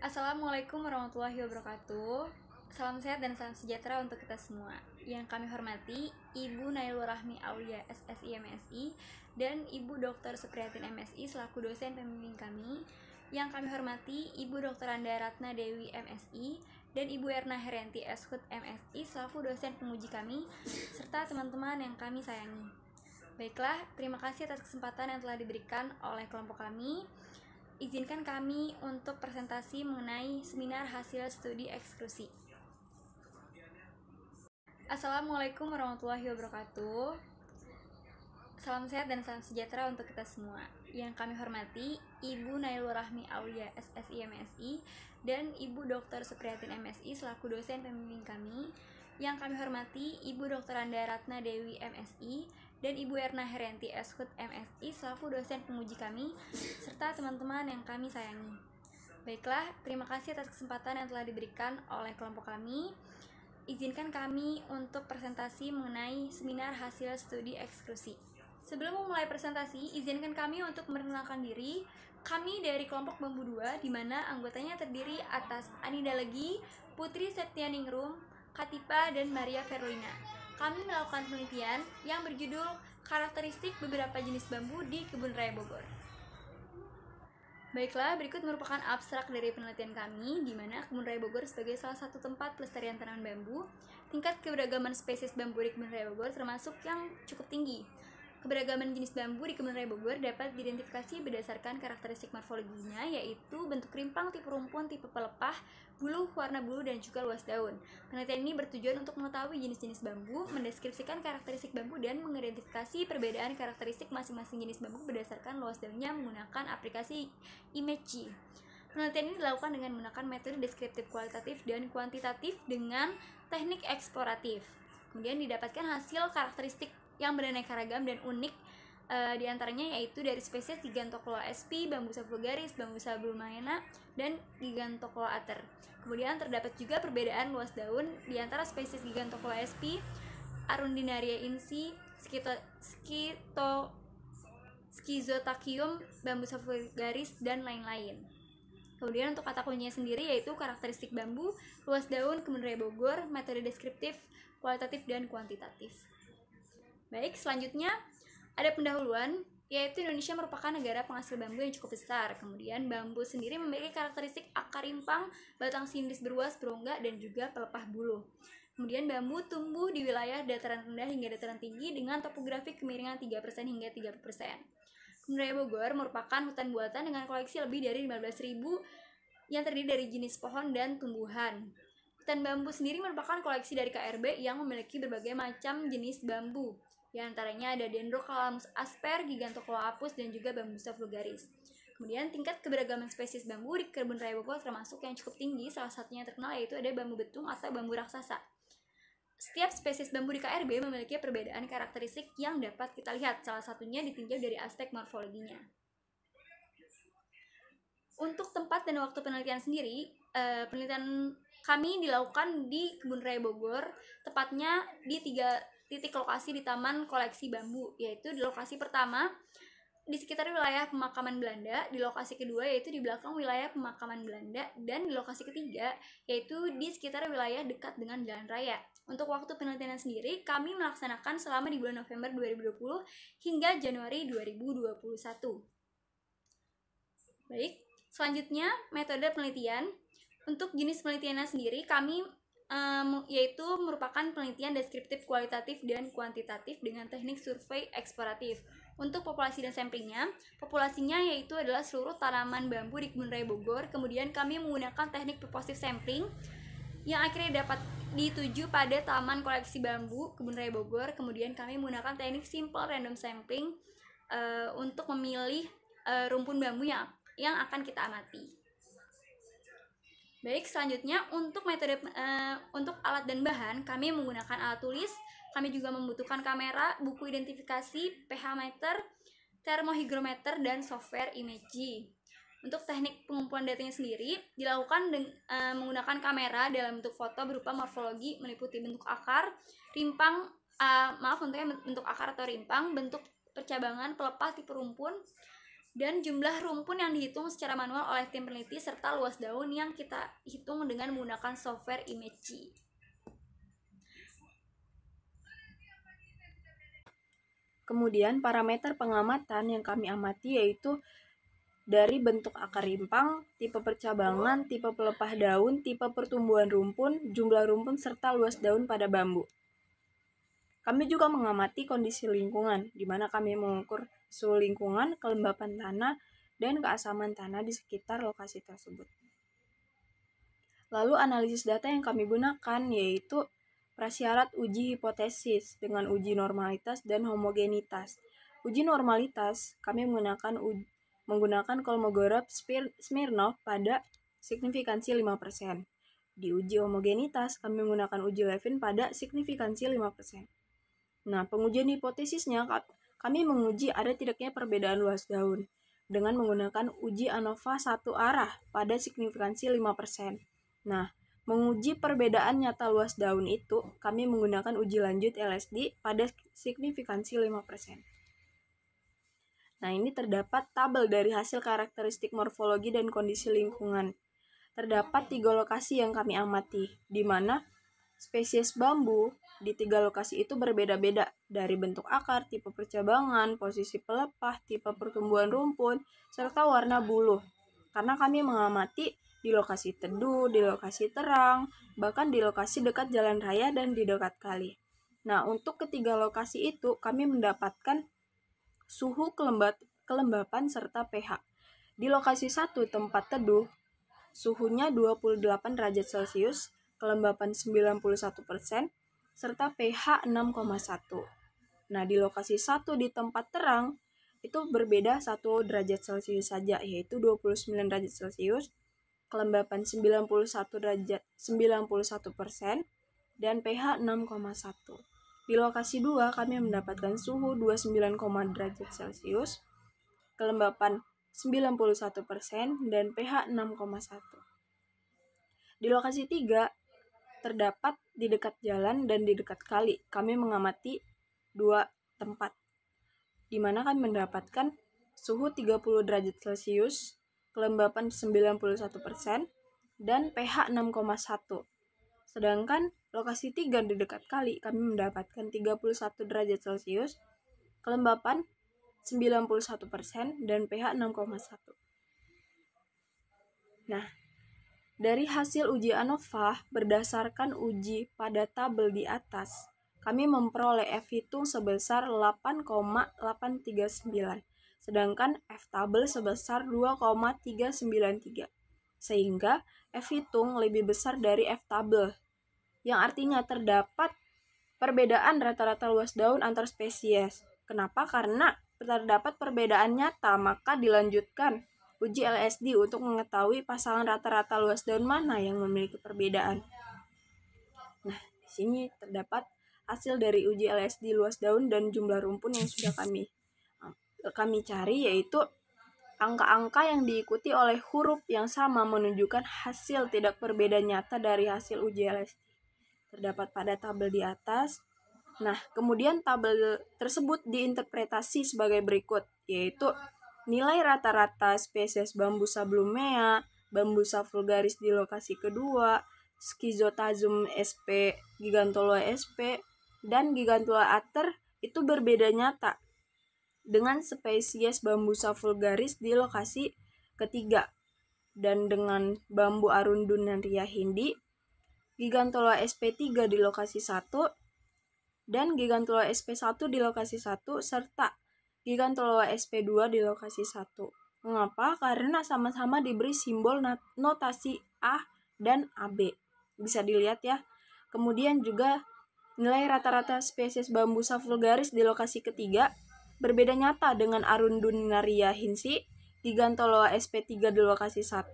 Assalamualaikum warahmatullahi wabarakatuh. Salam sehat dan salam sejahtera untuk kita semua. Yang kami hormati Ibu Nailul Rahmi Aulia SSI MSI dan Ibu Dr. Supriyatin MSI selaku dosen pembimbing kami. Yang kami hormati Ibu Dr. Anda Ratna Dewi MSI dan Ibu Erna Herenti Eshut MSI selaku dosen penguji kami serta teman-teman yang kami sayangi. Baiklah, terima kasih atas kesempatan yang telah diberikan oleh kelompok kami izinkan kami untuk presentasi mengenai seminar hasil studi eksklusi. Assalamualaikum warahmatullahi wabarakatuh. Salam sehat dan salam sejahtera untuk kita semua. Yang kami hormati Ibu Nailul Rahmi Aulia SSI MSI dan Ibu Dr. Supriyatin MSI selaku dosen pembimbing kami. Yang kami hormati Ibu Dr. Anda Ratna Dewi MSI dan Ibu Erna Herenti Eshut MSI selaku dosen penguji kami serta teman-teman yang kami sayangi. Baiklah, terima kasih atas kesempatan yang telah diberikan oleh kelompok kami. Izinkan kami untuk presentasi mengenai seminar hasil studi eksklusi. Sebelum memulai presentasi, izinkan kami untuk memperkenalkan diri. Kami dari kelompok Bambu 2, di mana anggotanya terdiri atas Anida Legi, Putri Septianingrum, Katipa, dan Maria Verlina kami melakukan penelitian yang berjudul Karakteristik Beberapa Jenis Bambu di Kebun Raya Bogor. Baiklah, berikut merupakan abstrak dari penelitian kami, di mana Kebun Raya Bogor sebagai salah satu tempat pelestarian tanaman bambu, tingkat keberagaman spesies bambu di Kebun Raya Bogor termasuk yang cukup tinggi. Keberagaman jenis bambu di Kebun Raya Bogor dapat diidentifikasi berdasarkan karakteristik morfologinya yaitu bentuk rimpang, tipe rumpun, tipe pelepah, bulu, warna bulu, dan juga luas daun. Penelitian ini bertujuan untuk mengetahui jenis-jenis bambu, mendeskripsikan karakteristik bambu, dan mengidentifikasi perbedaan karakteristik masing-masing jenis bambu berdasarkan luas daunnya menggunakan aplikasi IMECI. Penelitian ini dilakukan dengan menggunakan metode deskriptif kualitatif dan kuantitatif dengan teknik eksploratif. Kemudian didapatkan hasil karakteristik yang beraneka ragam dan unik uh, di yaitu dari spesies Gigantocloa sp, Bambusa vulgaris, Bambusa blumaena, dan Gigantocloa ater. Kemudian terdapat juga perbedaan luas daun di antara spesies Gigantocloa sp, Arundinaria insi, Skito, Skito Schizotachium, Bambusa vulgaris, dan lain-lain. Kemudian untuk kata kuncinya sendiri yaitu karakteristik bambu, luas daun, kemudian Bogor, metode deskriptif, kualitatif, dan kuantitatif. Baik, selanjutnya ada pendahuluan yaitu Indonesia merupakan negara penghasil bambu yang cukup besar. Kemudian bambu sendiri memiliki karakteristik akar rimpang, batang sindis beruas berongga, dan juga pelepah bulu. Kemudian bambu tumbuh di wilayah dataran rendah hingga dataran tinggi dengan topografi kemiringan 3% hingga 30%. kemudian Bogor merupakan hutan buatan dengan koleksi lebih dari 15.000 yang terdiri dari jenis pohon dan tumbuhan. Hutan bambu sendiri merupakan koleksi dari KRB yang memiliki berbagai macam jenis bambu. Di antaranya ada Dendrocalamus asper, Gigantocloapus, dan juga Bambusa vulgaris. Kemudian tingkat keberagaman spesies bambu di kebun raya Bogor termasuk yang cukup tinggi, salah satunya yang terkenal yaitu ada bambu betung atau bambu raksasa. Setiap spesies bambu di KRB memiliki perbedaan karakteristik yang dapat kita lihat, salah satunya ditinjau dari aspek morfologinya. Untuk tempat dan waktu penelitian sendiri, eh, penelitian kami dilakukan di Kebun Raya Bogor, tepatnya di tiga titik lokasi di Taman Koleksi Bambu, yaitu di lokasi pertama di sekitar wilayah pemakaman Belanda, di lokasi kedua yaitu di belakang wilayah pemakaman Belanda, dan di lokasi ketiga yaitu di sekitar wilayah dekat dengan jalan raya. Untuk waktu penelitian sendiri, kami melaksanakan selama di bulan November 2020 hingga Januari 2021. Baik, selanjutnya metode penelitian. Untuk jenis penelitiannya sendiri, kami um, yaitu merupakan penelitian deskriptif kualitatif dan kuantitatif dengan teknik survei eksploratif. Untuk populasi dan samplingnya, populasinya yaitu adalah seluruh tanaman bambu di Kebun Raya Bogor. Kemudian kami menggunakan teknik purposive sampling yang akhirnya dapat dituju pada Taman Koleksi Bambu Kebun Raya Bogor. Kemudian kami menggunakan teknik simple random sampling uh, untuk memilih uh, rumpun bambu yang yang akan kita amati. Baik, selanjutnya untuk metode uh, untuk alat dan bahan, kami menggunakan alat tulis, kami juga membutuhkan kamera, buku identifikasi, pH meter, termohigrometer dan software image. Untuk teknik pengumpulan datanya sendiri dilakukan dengan, uh, eh, menggunakan kamera dalam bentuk foto berupa morfologi meliputi bentuk akar, rimpang, uh, maaf bentuknya bentuk akar atau rimpang, bentuk percabangan, pelepah, tipe rumpun, dan jumlah rumpun yang dihitung secara manual oleh tim peneliti serta luas daun yang kita hitung dengan menggunakan software IMECI. Kemudian parameter pengamatan yang kami amati yaitu dari bentuk akar rimpang, tipe percabangan, tipe pelepah daun, tipe pertumbuhan rumpun, jumlah rumpun serta luas daun pada bambu. Kami juga mengamati kondisi lingkungan, di mana kami mengukur suhu lingkungan, kelembapan tanah, dan keasaman tanah di sekitar lokasi tersebut. Lalu analisis data yang kami gunakan yaitu prasyarat uji hipotesis dengan uji normalitas dan homogenitas. Uji normalitas kami menggunakan uji, menggunakan Kolmogorov Smirnov pada signifikansi 5%. Di uji homogenitas kami menggunakan uji Levin pada signifikansi 5%. Nah, pengujian hipotesisnya kami menguji ada tidaknya perbedaan luas daun dengan menggunakan uji ANOVA satu arah pada signifikansi 5%. Nah, menguji perbedaan nyata luas daun itu, kami menggunakan uji lanjut LSD pada signifikansi 5%. Nah, ini terdapat tabel dari hasil karakteristik morfologi dan kondisi lingkungan. Terdapat tiga lokasi yang kami amati, di mana spesies bambu, di tiga lokasi itu berbeda-beda dari bentuk akar, tipe percabangan, posisi pelepah, tipe pertumbuhan rumput, serta warna buluh. Karena kami mengamati di lokasi teduh, di lokasi terang, bahkan di lokasi dekat jalan raya dan di dekat kali. Nah, untuk ketiga lokasi itu kami mendapatkan suhu kelembat, kelembapan serta pH. Di lokasi satu tempat teduh, suhunya 28 derajat Celcius, kelembapan 91%, serta pH 6,1. Nah, di lokasi 1 di tempat terang itu berbeda 1 derajat Celcius saja yaitu 29 derajat Celcius, kelembapan 91 derajat 91% persen dan pH 6,1. Di lokasi 2, kami mendapatkan suhu 29, derajat Celcius, kelembapan 91% persen dan pH 6,1. Di lokasi 3, terdapat di dekat jalan dan di dekat kali. Kami mengamati dua tempat, di mana kami mendapatkan suhu 30 derajat Celcius, kelembapan 91%, dan pH 6,1. Sedangkan lokasi 3 di dekat kali kami mendapatkan 31 derajat Celcius, kelembapan 91% dan pH 6,1. Nah, dari hasil uji ANOVA berdasarkan uji pada tabel di atas, kami memperoleh F hitung sebesar 8,839, sedangkan F tabel sebesar 2,393. Sehingga F hitung lebih besar dari F tabel, yang artinya terdapat perbedaan rata-rata luas daun antar spesies. Kenapa? Karena terdapat perbedaan nyata, maka dilanjutkan uji LSD untuk mengetahui pasangan rata-rata luas daun mana yang memiliki perbedaan. Nah, di sini terdapat hasil dari uji LSD luas daun dan jumlah rumpun yang sudah kami eh, kami cari yaitu angka-angka yang diikuti oleh huruf yang sama menunjukkan hasil tidak berbeda nyata dari hasil uji LSD. Terdapat pada tabel di atas. Nah, kemudian tabel tersebut diinterpretasi sebagai berikut, yaitu Nilai rata-rata spesies Bambusa blumea, Bambusa vulgaris di lokasi kedua, Schizotazum sp, Gigantula sp, dan Gigantula ater itu berbeda nyata dengan spesies Bambusa vulgaris di lokasi ketiga dan dengan bambu arundunaria hindi, Gigantula sp3 di lokasi satu dan Gigantula sp1 di lokasi satu serta Gigan Teloa SP2 di lokasi 1. Mengapa? Karena sama-sama diberi simbol notasi A dan AB. Bisa dilihat ya. Kemudian juga nilai rata-rata spesies Bambusa vulgaris di lokasi ketiga berbeda nyata dengan Arundunaria hinsi, Gigantoloa SP3 di lokasi 1,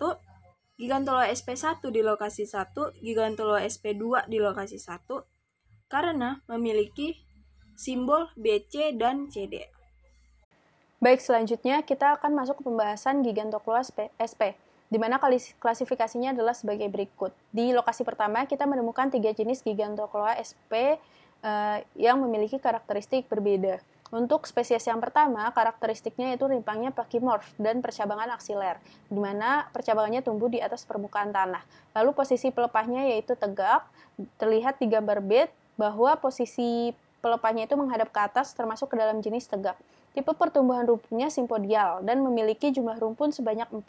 Gigantoloa SP1 di lokasi 1, Gigantoloa SP2 di lokasi 1, karena memiliki simbol BC dan CD. Baik, selanjutnya kita akan masuk ke pembahasan Gigantoklua sp, di mana klasifikasinya adalah sebagai berikut. Di lokasi pertama, kita menemukan tiga jenis Gigantoklua sp uh, eh, yang memiliki karakteristik berbeda. Untuk spesies yang pertama, karakteristiknya itu rimpangnya pachymorph dan percabangan aksiler, di mana percabangannya tumbuh di atas permukaan tanah. Lalu posisi pelepahnya yaitu tegak, terlihat di gambar bed bahwa posisi pelepahnya itu menghadap ke atas termasuk ke dalam jenis tegak. Tipe pertumbuhan rumpunnya simpodial dan memiliki jumlah rumpun sebanyak 4.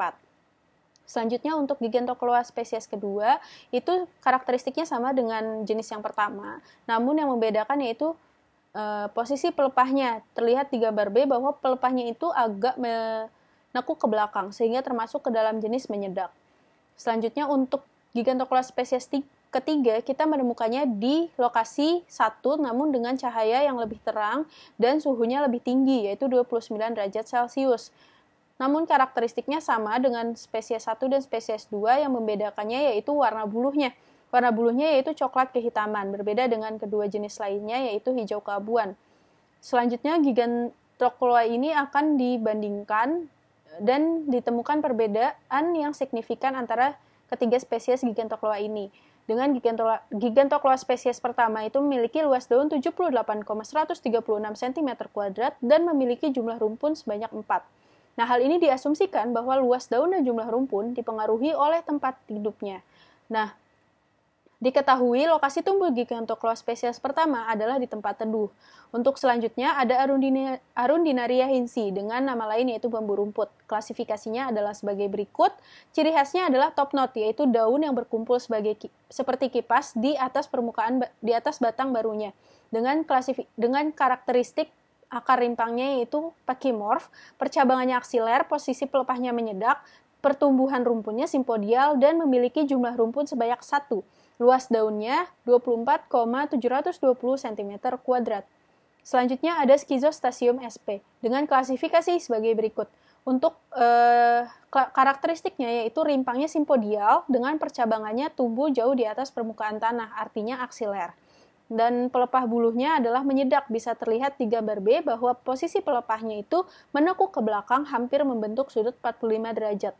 Selanjutnya untuk gigantokloa spesies kedua, itu karakteristiknya sama dengan jenis yang pertama. Namun yang membedakan yaitu e, posisi pelepahnya. Terlihat di gambar B bahwa pelepahnya itu agak menekuk ke belakang, sehingga termasuk ke dalam jenis menyedak. Selanjutnya untuk gigantokloa spesies Ketiga, kita menemukannya di lokasi satu namun dengan cahaya yang lebih terang dan suhunya lebih tinggi yaitu 29 derajat Celcius. Namun karakteristiknya sama dengan spesies 1 dan spesies 2 yang membedakannya yaitu warna buluhnya. Warna buluhnya yaitu coklat kehitaman, berbeda dengan kedua jenis lainnya yaitu hijau kabuan Selanjutnya Gigantrocloa ini akan dibandingkan dan ditemukan perbedaan yang signifikan antara ketiga spesies Gigantrocloa ini dengan gigantokloa spesies pertama itu memiliki luas daun 78,136 cm kuadrat dan memiliki jumlah rumpun sebanyak 4. Nah, hal ini diasumsikan bahwa luas daun dan jumlah rumpun dipengaruhi oleh tempat hidupnya. Nah, Diketahui lokasi tumbuh gigi untuk kelas spesies pertama adalah di tempat teduh. Untuk selanjutnya ada Arundinaria hinsi dengan nama lain yaitu bambu rumput. Klasifikasinya adalah sebagai berikut. Ciri khasnya adalah top knot yaitu daun yang berkumpul sebagai seperti kipas di atas permukaan di atas batang barunya. Dengan dengan karakteristik akar rimpangnya yaitu pakimorf, percabangannya aksiler, posisi pelepahnya menyedak, pertumbuhan rumputnya simpodial dan memiliki jumlah rumput sebanyak satu Luas daunnya 24,720 cm kuadrat. Selanjutnya ada Schizostasium sp dengan klasifikasi sebagai berikut. Untuk eh, karakteristiknya yaitu rimpangnya simpodial dengan percabangannya tumbuh jauh di atas permukaan tanah, artinya aksiler. Dan pelepah buluhnya adalah menyedak, bisa terlihat di gambar B bahwa posisi pelepahnya itu menekuk ke belakang hampir membentuk sudut 45 derajat.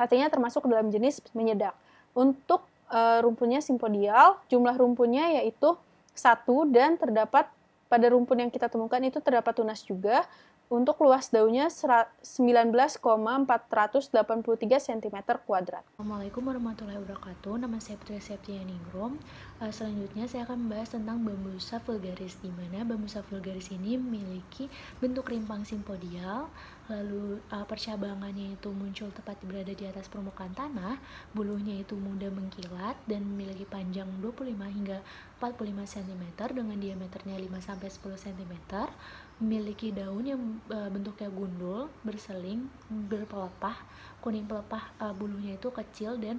Artinya termasuk dalam jenis menyedak. Untuk Eh, rumpunnya simpodial. Jumlah rumpunnya yaitu satu dan terdapat pada rumpun yang kita temukan itu terdapat tunas juga untuk luas daunnya 19,483 cm kuadrat. Assalamualaikum warahmatullahi wabarakatuh. Nama saya Putri Septiani Ingrum. Eh, selanjutnya saya akan membahas tentang Bambusa vulgaris di mana Bambusa vulgaris ini memiliki bentuk rimpang simpodial, lalu eh, percabangannya itu muncul tepat berada di atas permukaan tanah, bulunya itu mudah mengkilat dan memiliki panjang 25 hingga 45 cm dengan diameternya 5 sampai 10 cm memiliki daun yang uh, bentuknya gundul, berseling, berpelepah, kuning pelepah uh, bulunya itu kecil dan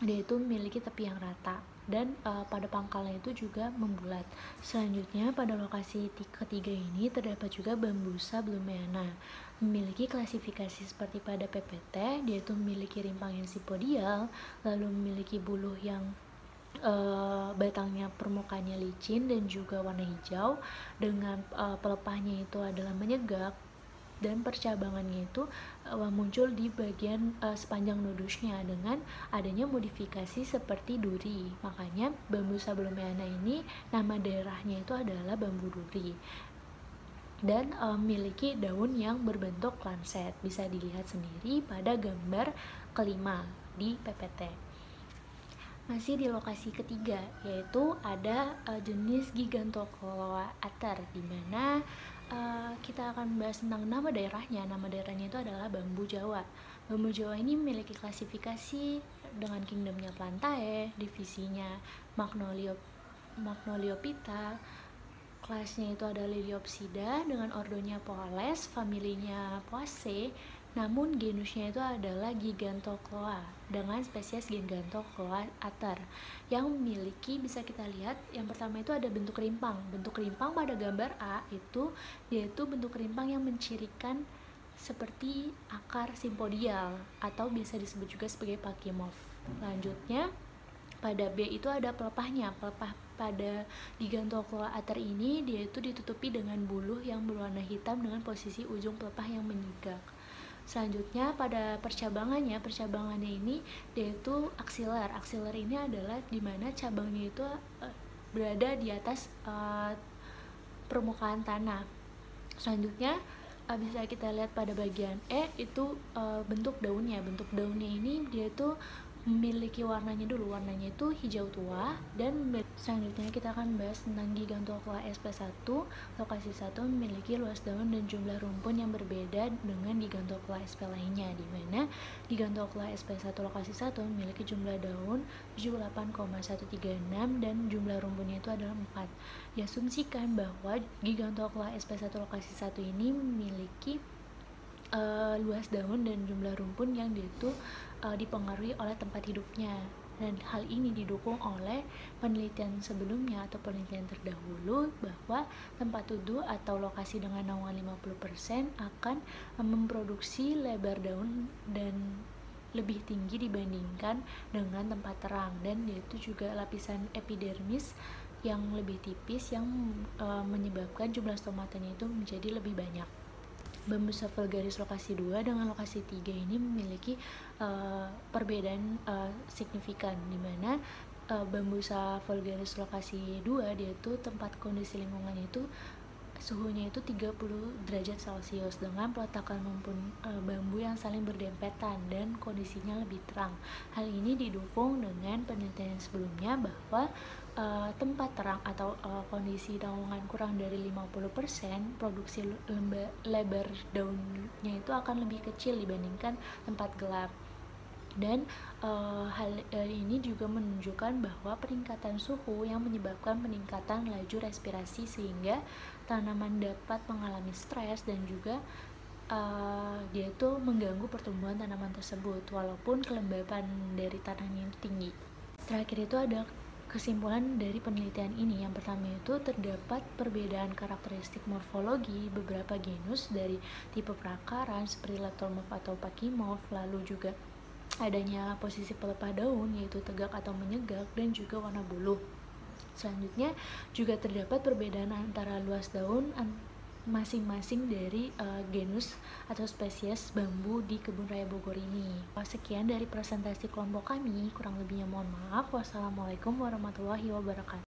dia itu memiliki tepi yang rata dan e, pada pangkalnya itu juga membulat. Selanjutnya pada lokasi ketiga ini terdapat juga bambusa blumeana. Memiliki klasifikasi seperti pada PPT, dia itu memiliki rimpang yang sipodial, lalu memiliki buluh yang uh, batangnya permukaannya licin dan juga warna hijau dengan eh, pelepahnya itu adalah menyegak dan percabangannya itu eh, muncul di bagian sepanjang nodusnya dengan adanya modifikasi seperti duri. Makanya bambu sablomeana ini nama daerahnya itu adalah bambu duri dan memiliki memiliki daun yang berbentuk lanset. Bisa dilihat sendiri pada gambar kelima di PPT masih di lokasi ketiga yaitu ada uh, jenis Gigantocoloa ater di mana uh, kita akan membahas tentang nama daerahnya. Nama daerahnya itu adalah bambu Jawa. Bambu Jawa ini memiliki klasifikasi dengan kingdomnya Plantae, divisinya magnolio Magnoliopita, kelasnya itu ada Liliopsida dengan ordonya Poales, familinya Poaceae, namun genusnya itu adalah gigantokloa dengan spesies gigantokloa atar yang memiliki bisa kita lihat yang pertama itu ada bentuk rimpang. Bentuk rimpang pada gambar A itu yaitu bentuk rimpang yang mencirikan seperti akar simpodial atau bisa disebut juga sebagai pachymorph. Lanjutnya pada B itu ada pelepahnya. Pelepah pada gigantokloa atar ini dia itu ditutupi dengan buluh yang berwarna hitam dengan posisi ujung pelepah yang menyigak. Selanjutnya pada percabangannya, percabangannya ini yaitu itu aksilar. Aksilar ini adalah di mana cabangnya itu eh, berada di atas uh, permukaan tanah. Selanjutnya uh, bisa kita lihat pada bagian E itu uh, bentuk daunnya. Bentuk daunnya ini dia itu memiliki warnanya dulu warnanya itu hijau tua dan selanjutnya kita akan bahas tentang Gigantocla sp1 lokasi 1 memiliki luas daun dan jumlah rumpun yang berbeda dengan Gigantocla sp lainnya di mana Gigantocla sp1 lokasi 1 memiliki jumlah daun 78,136 dan jumlah rumpunnya itu adalah 4 diasumsikan bahwa Gigantocla sp1 lokasi 1 ini memiliki uh, luas daun dan jumlah rumpun yang dia itu uh, dipengaruhi oleh tempat hidupnya dan hal ini didukung oleh penelitian sebelumnya atau penelitian terdahulu bahwa tempat duduk atau lokasi dengan naungan 50% akan eh, memproduksi lebar daun dan lebih tinggi dibandingkan dengan tempat terang dan yaitu juga lapisan epidermis yang lebih tipis yang e, menyebabkan jumlah stomatanya itu menjadi lebih banyak bambu shuffle garis lokasi 2 dengan lokasi 3 ini memiliki uh, perbedaan uh, signifikan di mana eh, bambu bambusa vulgaris lokasi 2 dia tuh tempat kondisi lingkungan itu suhunya itu 30 derajat Celcius dengan peletakan lumpur e, eh, bambu yang saling berdempetan dan kondisinya lebih terang. Hal ini didukung dengan penelitian sebelumnya bahwa e, tempat terang atau e, kondisi naungan kurang dari 50% produksi lemba, lebar daunnya itu akan lebih kecil dibandingkan tempat gelap dan e, hal ini juga menunjukkan bahwa peningkatan suhu yang menyebabkan peningkatan laju respirasi sehingga tanaman dapat mengalami stres dan juga uh, dia itu mengganggu pertumbuhan tanaman tersebut walaupun kelembapan dari tanahnya itu tinggi. Terakhir itu ada kesimpulan dari penelitian ini. Yang pertama itu terdapat perbedaan karakteristik morfologi beberapa genus dari tipe perakaran seperti leptomorf atau pakimorf, lalu juga adanya posisi pelepah daun yaitu tegak atau menyegak dan juga warna buluh. Selanjutnya juga terdapat perbedaan antara luas daun masing-masing dari uh, genus atau spesies bambu di kebun raya Bogor ini. Oh, sekian dari presentasi kelompok kami, kurang lebihnya mohon maaf. Wassalamualaikum warahmatullahi wabarakatuh.